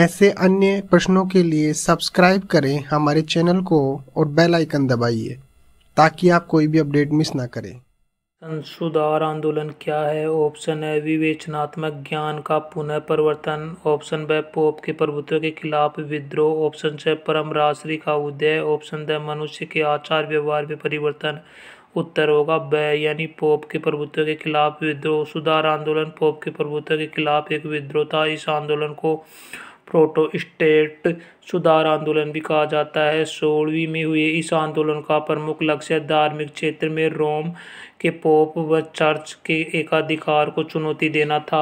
ऐसे अन्य प्रश्नों के लिए सब्सक्राइब करें हमारे चैनल को और बेल आइकन दबाइए ताकि आप कोई भी अपडेट मिस ना करें संसुधार आंदोलन क्या है ऑप्शन है विवेचनात्मक ज्ञान का पुनः परिवर्तन ऑप्शन ब पोप के प्रभुत्व के खिलाफ विद्रोह ऑप्शन से परम राशि का उदय ऑप्शन द मनुष्य के आचार व्यवहार में परिवर्तन उत्तर होगा ब यानी पोप के प्रभुत्व के खिलाफ विद्रोह सुधार आंदोलन पोप के प्रभुत्व के खिलाफ एक विद्रोह था इस आंदोलन को प्रोटोस्टेट सुधार आंदोलन भी कहा जाता है सोलहवीं में हुए इस आंदोलन का प्रमुख लक्ष्य धार्मिक क्षेत्र में रोम के पोप व चर्च के एकाधिकार को चुनौती देना था